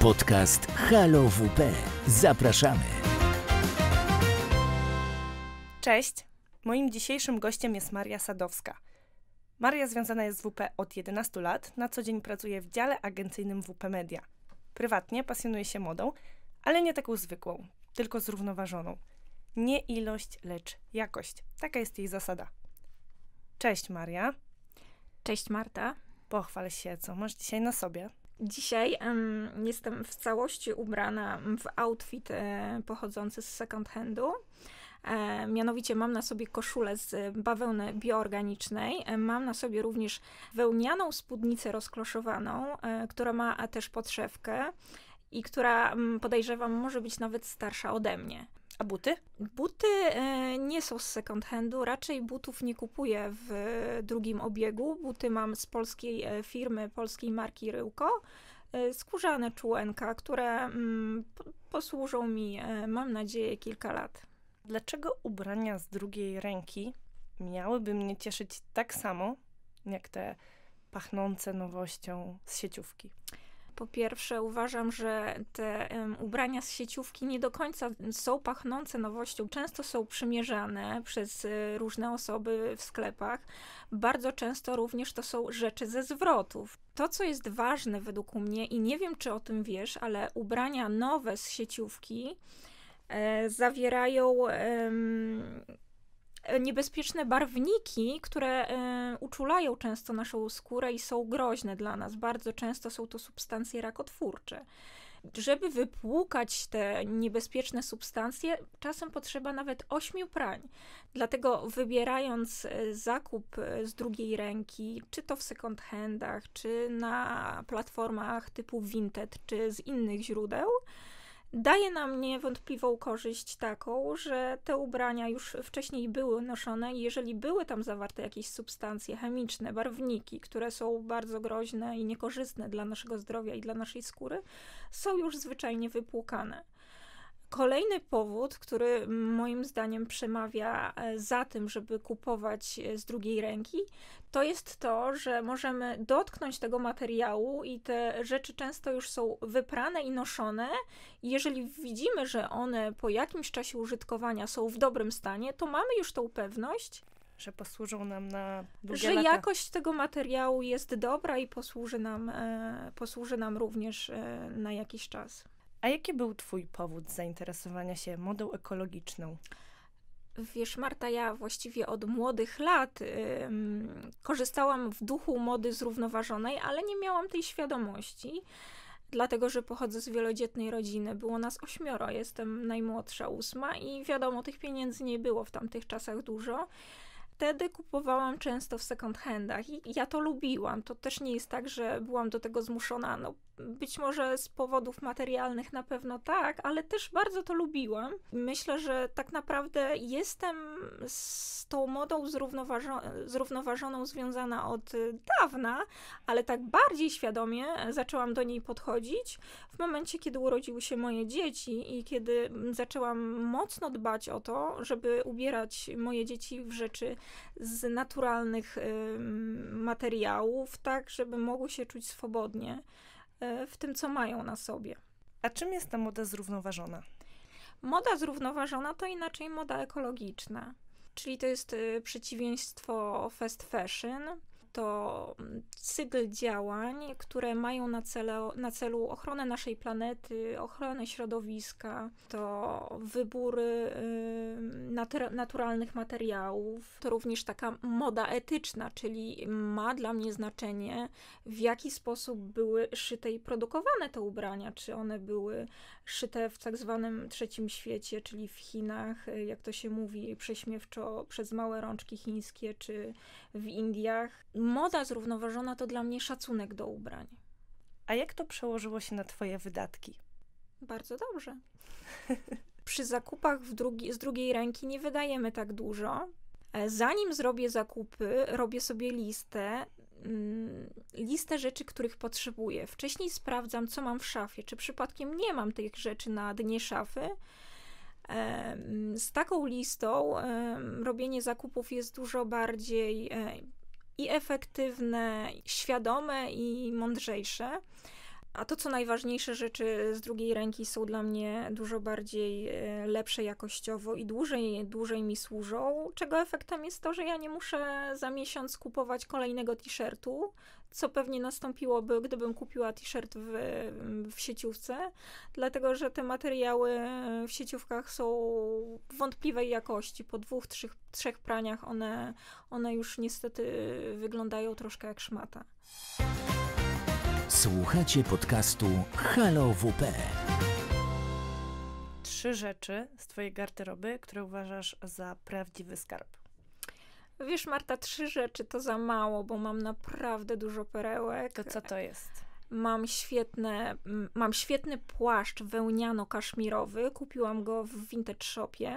Podcast Halo WP. Zapraszamy. Cześć. Moim dzisiejszym gościem jest Maria Sadowska. Maria związana jest z WP od 11 lat, na co dzień pracuje w dziale agencyjnym WP Media. Prywatnie pasjonuje się modą, ale nie taką zwykłą, tylko zrównoważoną. Nie ilość, lecz jakość. Taka jest jej zasada. Cześć Maria. Cześć Marta. Pochwal się, co masz dzisiaj na sobie? Dzisiaj um, jestem w całości ubrana w outfit e, pochodzący z second handu. E, mianowicie mam na sobie koszulę z bawełny bioorganicznej. E, mam na sobie również wełnianą spódnicę rozkloszowaną, e, która ma też podszewkę i która podejrzewam może być nawet starsza ode mnie. A buty? Buty e, nie są z second handu, raczej butów nie kupuję w drugim obiegu. Buty mam z polskiej e, firmy, polskiej marki Ryłko. E, skórzane czułenka, które mm, posłużą mi, mam nadzieję, kilka lat. Dlaczego ubrania z drugiej ręki miałyby mnie cieszyć tak samo, jak te pachnące nowością z sieciówki? Po pierwsze, uważam, że te um, ubrania z sieciówki nie do końca są pachnące nowością. Często są przymierzane przez y, różne osoby w sklepach. Bardzo często również to są rzeczy ze zwrotów. To, co jest ważne według mnie, i nie wiem, czy o tym wiesz, ale ubrania nowe z sieciówki e, zawierają E, niebezpieczne barwniki, które e, uczulają często naszą skórę i są groźne dla nas. Bardzo często są to substancje rakotwórcze. Żeby wypłukać te niebezpieczne substancje, czasem potrzeba nawet ośmiu prań. Dlatego wybierając e, zakup z drugiej ręki, czy to w second handach, czy na platformach typu Vinted, czy z innych źródeł, daje nam niewątpliwą korzyść taką, że te ubrania już wcześniej były noszone i jeżeli były tam zawarte jakieś substancje chemiczne, barwniki, które są bardzo groźne i niekorzystne dla naszego zdrowia i dla naszej skóry, są już zwyczajnie wypłukane. Kolejny powód, który moim zdaniem przemawia e, za tym, żeby kupować e, z drugiej ręki, to jest to, że możemy dotknąć tego materiału i te rzeczy często już są wyprane i noszone. Jeżeli widzimy, że one po jakimś czasie użytkowania są w dobrym stanie, to mamy już tą pewność, że posłużą nam na długie Że lata. jakość tego materiału jest dobra i posłuży nam, e, posłuży nam również e, na jakiś czas. A jaki był Twój powód zainteresowania się modą ekologiczną? Wiesz, Marta, ja właściwie od młodych lat ym, korzystałam w duchu mody zrównoważonej, ale nie miałam tej świadomości, dlatego że pochodzę z wielodzietnej rodziny. Było nas ośmioro, jestem najmłodsza, ósma, i wiadomo, tych pieniędzy nie było w tamtych czasach dużo wtedy kupowałam często w second handach i ja to lubiłam. To też nie jest tak, że byłam do tego zmuszona. No, być może z powodów materialnych na pewno tak, ale też bardzo to lubiłam. Myślę, że tak naprawdę jestem z tą modą zrównoważo zrównoważoną związana od dawna, ale tak bardziej świadomie zaczęłam do niej podchodzić w momencie, kiedy urodziły się moje dzieci i kiedy zaczęłam mocno dbać o to, żeby ubierać moje dzieci w rzeczy z naturalnych y, materiałów, tak żeby mogły się czuć swobodnie. E, w tym, co mają na sobie. A czym jest ta moda zrównoważona? Moda zrównoważona to inaczej moda ekologiczna, czyli to jest y, przeciwieństwo fast fashion, to mm, cykl działań, które mają na, celu na celu ochronę naszej planety, ochronę środowiska, to wybór y, natura naturalnych materiałów, to również taka moda etyczna, czyli ma dla mnie znaczenie, w jaki sposób były szyte i produkowane te ubrania, czy one były szyte w tak zwanym trzecim świecie, czyli w Chinach, y, jak to się mówi prześmiewczo, przez małe rączki chińskie, czy w Indiach moda zrównoważona to dla mnie szacunek do ubrań. A jak to przełożyło się na Twoje wydatki? Bardzo dobrze. Przy zakupach drugi, z drugiej ręki nie wydajemy tak dużo. E, zanim zrobię zakupy, robię sobie listę, mm, listę rzeczy, których potrzebuję. Wcześniej sprawdzam, co mam w szafie, czy przypadkiem nie mam tych rzeczy na dnie szafy. Z taką listą robienie zakupów jest dużo bardziej e, i efektywne, świadome i mądrzejsze. A to, co najważniejsze, rzeczy z drugiej ręki są dla mnie dużo bardziej e, lepsze jakościowo i dłużej, dłużej mi służą, czego efektem jest to, że ja nie muszę za miesiąc kupować kolejnego t-shirtu, co pewnie nastąpiłoby, gdybym kupiła t-shirt w, w sieciówce, dlatego że te materiały w sieciówkach są wątpliwej jakości. Po dwóch, trzech, trzech praniach one, one już niestety wyglądają troszkę jak szmata. Słuchacie podcastu Halo WP. Trzy rzeczy z Twojej garderoby, które uważasz za prawdziwy skarb. Wiesz, Marta, trzy rzeczy to za mało, bo mam naprawdę dużo perełek. To co to jest? Mam, świetne, mam świetny płaszcz wełniano-kaszmirowy. Kupiłam go w vintage shopie.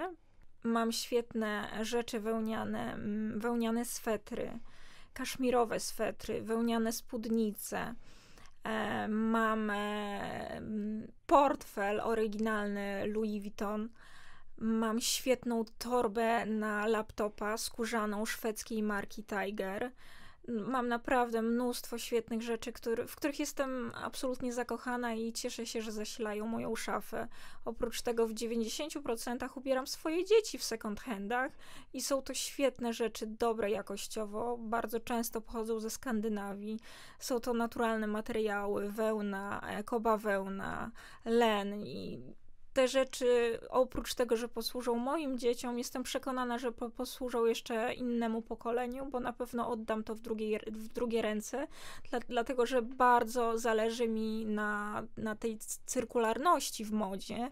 Mam świetne rzeczy wełniane, wełniane swetry, kaszmirowe swetry, wełniane spódnice. E, mam e, portfel oryginalny Louis Vuitton Mam świetną torbę na laptopa skórzaną szwedzkiej marki Tiger. Mam naprawdę mnóstwo świetnych rzeczy, który, w których jestem absolutnie zakochana i cieszę się, że zasilają moją szafę. Oprócz tego w 90% ubieram swoje dzieci w second handach i są to świetne rzeczy, dobre jakościowo, bardzo często pochodzą ze Skandynawii. Są to naturalne materiały, wełna, ekobawełna, len i te rzeczy, oprócz tego, że posłużą moim dzieciom, jestem przekonana, że posłużą jeszcze innemu pokoleniu, bo na pewno oddam to w drugie, w drugie ręce, dla, dlatego że bardzo zależy mi na, na tej cyrkularności w modzie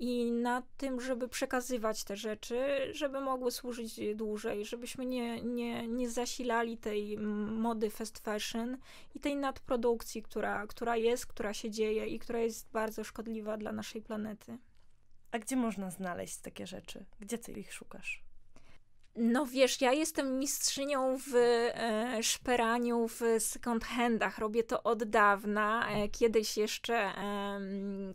i na tym, żeby przekazywać te rzeczy, żeby mogły służyć dłużej, żebyśmy nie, nie, nie zasilali tej mody fast fashion i tej nadprodukcji, która, która jest, która się dzieje i która jest bardzo szkodliwa dla naszej planety. A gdzie można znaleźć takie rzeczy? Gdzie ty ich szukasz? No wiesz, ja jestem mistrzynią w e, szperaniu w second handach. Robię to od dawna. E, kiedyś jeszcze, e,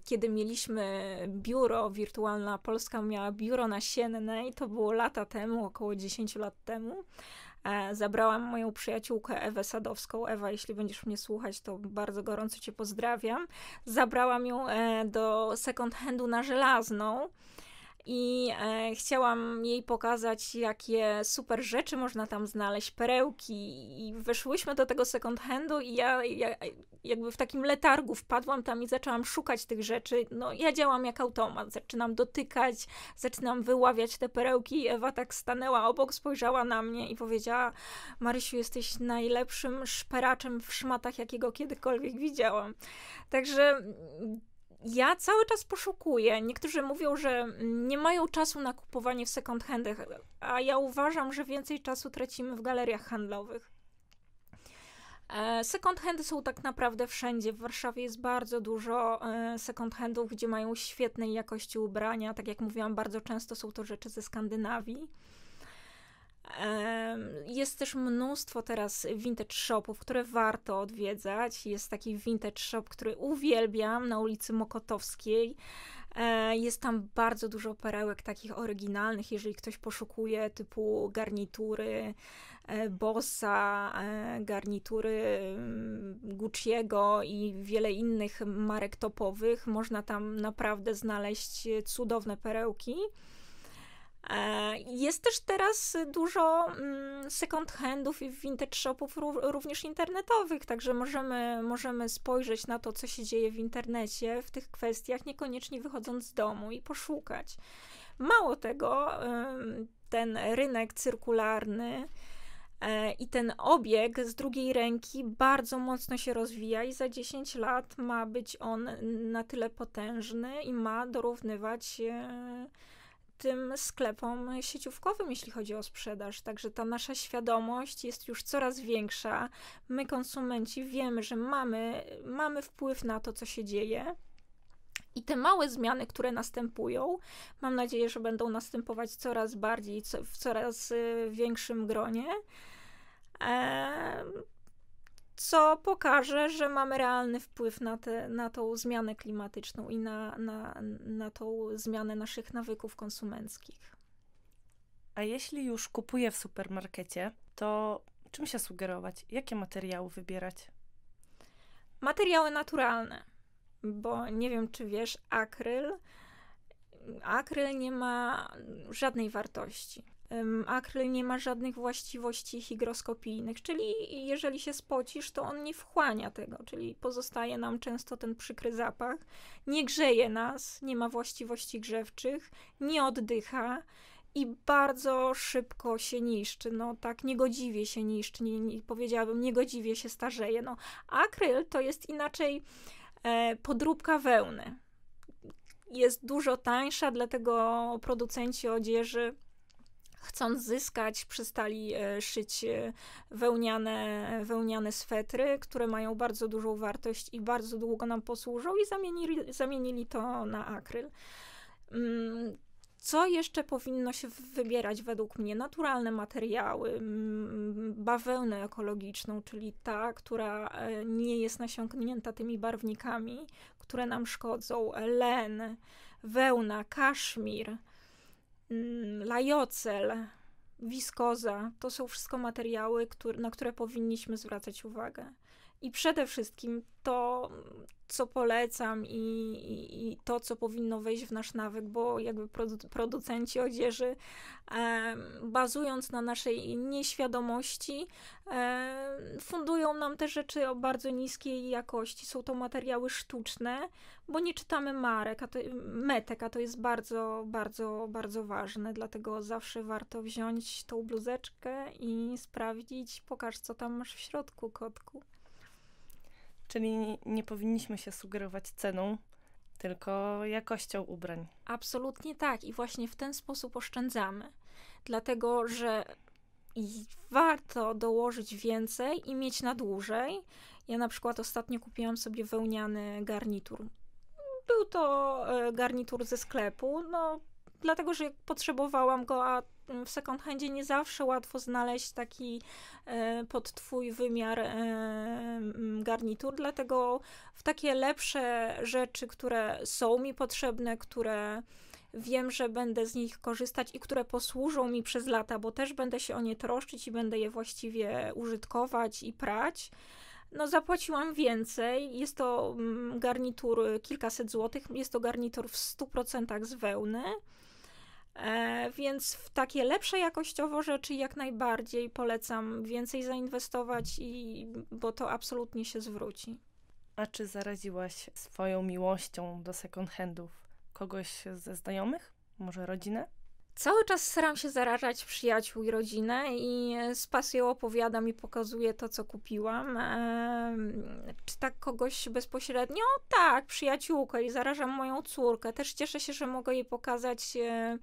kiedy mieliśmy biuro, Wirtualna Polska miała biuro na Siennej, to było lata temu, około 10 lat temu. E, zabrałam moją przyjaciółkę Ewę Sadowską. Ewa, jeśli będziesz mnie słuchać, to bardzo gorąco Cię pozdrawiam. Zabrałam ją e, do second handu na żelazną i e, chciałam jej pokazać, jakie super rzeczy można tam znaleźć, perełki i weszłyśmy do tego second handu i ja, ja jakby w takim letargu wpadłam tam i zaczęłam szukać tych rzeczy. No ja działam jak automat, zaczynam dotykać, zaczynam wyławiać te perełki. Ewa tak stanęła obok, spojrzała na mnie i powiedziała: Marysiu, jesteś najlepszym szperaczem w szmatach, jakiego kiedykolwiek widziałam. Także ja cały czas poszukuję. Niektórzy mówią, że nie mają czasu na kupowanie w second handach, a ja uważam, że więcej czasu tracimy w galeriach handlowych. E, second handy są tak naprawdę wszędzie. W Warszawie jest bardzo dużo e, second handów, gdzie mają świetnej jakości ubrania. Tak jak mówiłam, bardzo często są to rzeczy ze Skandynawii. Jest też mnóstwo teraz vintage shopów, które warto odwiedzać. Jest taki vintage shop, który uwielbiam na ulicy Mokotowskiej. E, jest tam bardzo dużo perełek takich oryginalnych, jeżeli ktoś poszukuje, typu garnitury e, Bossa, e, garnitury mm, Gucci'ego i wiele innych marek topowych. Można tam naprawdę znaleźć cudowne perełki. E, jest też teraz dużo mm, second handów i vintage shopów również internetowych, także możemy, możemy spojrzeć na to, co się dzieje w internecie w tych kwestiach, niekoniecznie wychodząc z domu i poszukać. Mało tego, ten rynek cyrkularny e, i ten obieg z drugiej ręki bardzo mocno się rozwija i za 10 lat ma być on na tyle potężny i ma dorównywać tym sklepom sieciówkowym, jeśli chodzi o sprzedaż. Także ta nasza świadomość jest już coraz większa. My, konsumenci, wiemy, że mamy, mamy wpływ na to, co się dzieje. I te małe zmiany, które następują, mam nadzieję, że będą następować coraz bardziej, w coraz y, większym gronie. Eee, co pokaże, że mamy realny wpływ na, te, na tą zmianę klimatyczną i na, na, na tą zmianę naszych nawyków konsumenckich. A jeśli już kupuję w supermarkecie, to czym się sugerować? Jakie materiały wybierać? Materiały naturalne, bo nie wiem, czy wiesz, akryl. Akryl nie ma żadnej wartości. Akryl nie ma żadnych właściwości higroskopijnych, czyli jeżeli się spocisz, to on nie wchłania tego, czyli pozostaje nam często ten przykry zapach, nie grzeje nas, nie ma właściwości grzewczych, nie oddycha i bardzo szybko się niszczy. No tak niegodziwie się niszczy, nie, nie, powiedziałabym niegodziwie się starzeje. No, akryl to jest inaczej e, podróbka wełny. Jest dużo tańsza, dlatego producenci odzieży chcąc zyskać, przestali e, szyć e, wełniane, wełniane swetry, które mają bardzo dużą wartość i bardzo długo nam posłużą, i zamienili, zamienili to na akryl. Mm, co jeszcze powinno się wybierać według mnie? Naturalne materiały, bawełnę ekologiczną, czyli ta, która e, nie jest nasiąknięta tymi barwnikami, które nam szkodzą, len, wełna, kaszmir Mm, lajocel, wiskoza, to są wszystko materiały, na które powinniśmy zwracać uwagę. I przede wszystkim to, co polecam i, i, i to, co powinno wejść w nasz nawyk, bo jakby producenci odzieży, e, bazując na naszej nieświadomości, e, fundują nam te rzeczy o bardzo niskiej jakości. Są to materiały sztuczne, bo nie czytamy marek, a to, metek, a to jest bardzo, bardzo, bardzo ważne. Dlatego zawsze warto wziąć tą bluzeczkę i sprawdzić, pokaż, co tam masz w środku, kotku. Czyli nie powinniśmy się sugerować ceną, tylko jakością ubrań. Absolutnie tak i właśnie w ten sposób oszczędzamy, dlatego że warto dołożyć więcej i mieć na dłużej. Ja na przykład ostatnio kupiłam sobie wełniany garnitur. Był to e, garnitur ze sklepu, no dlatego, że potrzebowałam go, a Mm, w second handzie nie zawsze łatwo znaleźć taki e, pod twój wymiar e, mm, garnitur, dlatego w takie lepsze rzeczy, które są mi potrzebne, które wiem, że będę z nich korzystać i które posłużą mi przez lata, bo też będę się o nie troszczyć i będę je właściwie użytkować i prać. No, zapłaciłam więcej. Jest to mm, garnitur kilkaset złotych. Jest to garnitur w 100% z wełny. E, więc w takie lepsze jakościowo rzeczy jak najbardziej polecam więcej zainwestować, i, bo to absolutnie się zwróci. A czy zaraziłaś swoją miłością do second handów kogoś ze znajomych? Może rodzinę? Cały czas staram się zarażać przyjaciół i rodzinę i z pasją opowiadam i pokazuję to, co kupiłam. czy tak kogoś bezpośrednio? Tak, przyjaciółkę i zarażam moją córkę. Też cieszę się, że mogę jej pokazać e,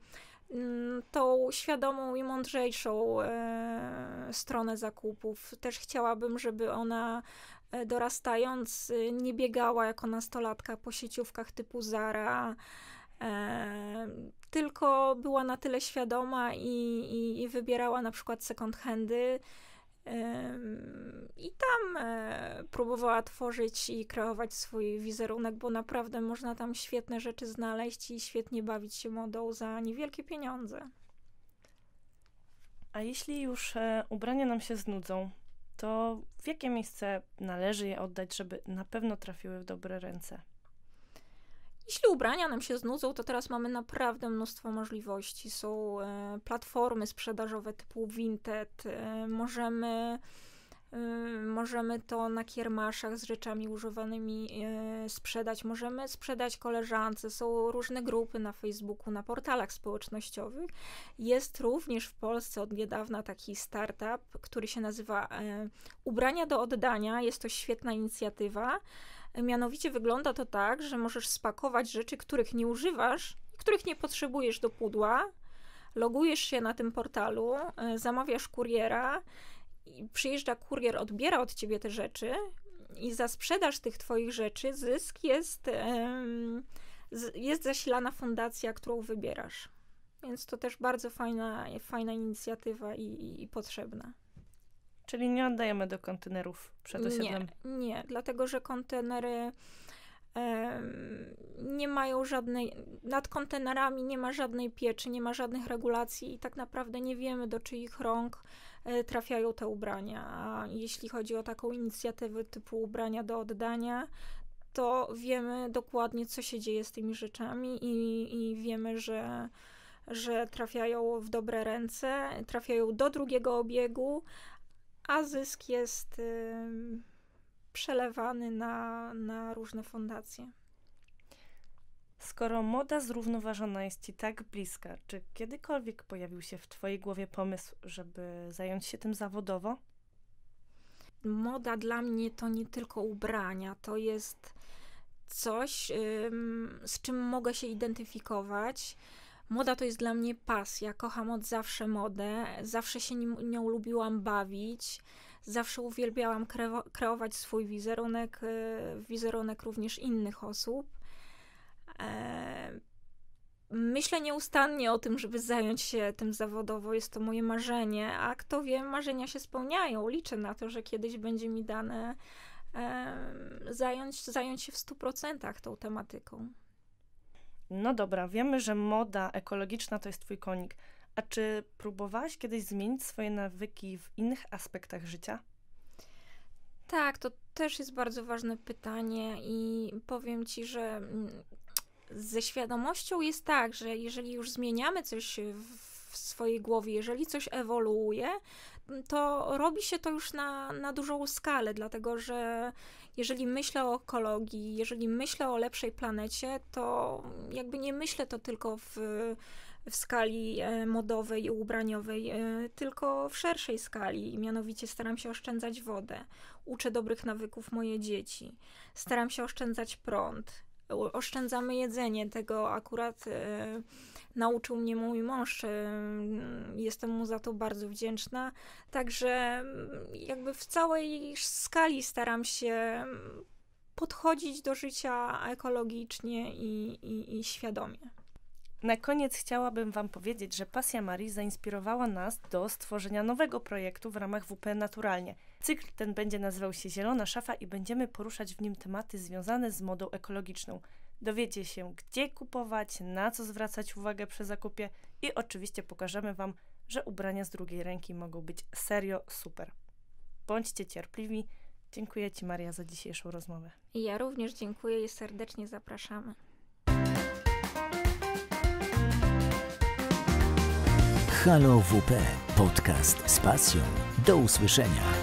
tą świadomą i mądrzejszą e, stronę zakupów. Też chciałabym, żeby ona e, dorastając nie biegała jako nastolatka po sieciówkach typu Zara, tylko była na tyle świadoma i, i, i wybierała na przykład second handy, i tam e, próbowała tworzyć i kreować swój wizerunek, bo naprawdę można tam świetne rzeczy znaleźć i świetnie bawić się modą za niewielkie pieniądze. A jeśli już e, ubrania nam się znudzą, to w jakie miejsce należy je oddać, żeby na pewno trafiły w dobre ręce? Jeśli ubrania nam się znudzą, to teraz mamy naprawdę mnóstwo możliwości. Są e, platformy sprzedażowe typu Vinted, e, możemy, e, możemy to na kiermaszach z rzeczami używanymi sprzedać, możemy sprzedać koleżance, są różne grupy na Facebooku, na portalach społecznościowych. Jest również w Polsce od niedawna taki startup, który się nazywa Ubrania do oddania. Jest to świetna inicjatywa Mianowicie wygląda to tak, że możesz spakować rzeczy, których nie używasz, których nie potrzebujesz do pudła. Logujesz się na tym portalu, e, zamawiasz kuriera, przyjeżdża kurier, odbiera od ciebie te rzeczy i za sprzedaż tych twoich rzeczy zysk jest, jest zasilana fundacja, którą wybierasz. Więc to też bardzo fajna, fajna inicjatywa i, i potrzebna. Czyli nie oddajemy do kontenerów przed osiedlem? Nie, nie dlatego że kontenery nie mają żadnej, nad kontenerami nie ma żadnej pieczy, nie ma żadnych regulacji i tak naprawdę nie wiemy, do czyich rąk e, trafiają te ubrania. A jeśli chodzi o taką inicjatywę typu ubrania do oddania, to wiemy dokładnie, co się dzieje z tymi rzeczami i, i wiemy, że że trafiają w dobre ręce, trafiają do drugiego obiegu, a zysk jest przelewany na, na różne fundacje. Skoro moda zrównoważona jest Ci tak bliska, czy kiedykolwiek pojawił się w Twojej głowie pomysł, żeby zająć się tym zawodowo? Moda dla mnie to nie tylko ubrania, to jest coś, z czym mogę się identyfikować. Moda to jest dla mnie pasja. Kocham od zawsze modę. Zawsze się nim, nią lubiłam bawić. Zawsze uwielbiałam kreować swój wizerunek, y, wizerunek również innych osób. E, myślę nieustannie o tym, żeby zająć się tym zawodowo. Jest to moje marzenie, a kto wie, marzenia się spełniają. Liczę na to, że kiedyś będzie mi dane zająć, zająć się w 100% tą tematyką. No dobra, wiemy, że moda ekologiczna to jest twój konik. A czy próbowałaś kiedyś zmienić swoje nawyki w innych aspektach życia? Tak, to też jest bardzo ważne pytanie i powiem ci, że mm, ze świadomością jest tak, że jeżeli już zmieniamy coś w swojej głowie, jeżeli coś ewoluuje, to robi się to już na, na dużą skalę, dlatego że jeżeli myślę o ekologii, jeżeli myślę o lepszej planecie, to jakby nie myślę to tylko w, w skali e, modowej i ubraniowej, e, tylko w szerszej skali. Mianowicie staram się oszczędzać wodę, uczę dobrych nawyków moje dzieci, staram się oszczędzać prąd, oszczędzamy jedzenie. Tego akurat e, nauczył mnie mój mąż. E, jestem mu za to bardzo wdzięczna. Także mm, jakby w całej skali staram się mm, podchodzić do życia ekologicznie i, i, i świadomie. Na koniec chciałabym Wam powiedzieć, że Pasja Marii zainspirowała nas do stworzenia nowego projektu w ramach WP Naturalnie. Cykl ten będzie nazywał się Zielona Szafa i będziemy poruszać w nim tematy związane z modą ekologiczną. Dowiecie się, gdzie kupować, na co zwracać uwagę przy zakupie i oczywiście pokażemy Wam, że ubrania z drugiej ręki mogą być serio super. Bądźcie cierpliwi. Dziękuję Ci, Maria, za dzisiejszą rozmowę. Ja również dziękuję i serdecznie zapraszamy. Halo WP. Podcast z pasją. Do usłyszenia.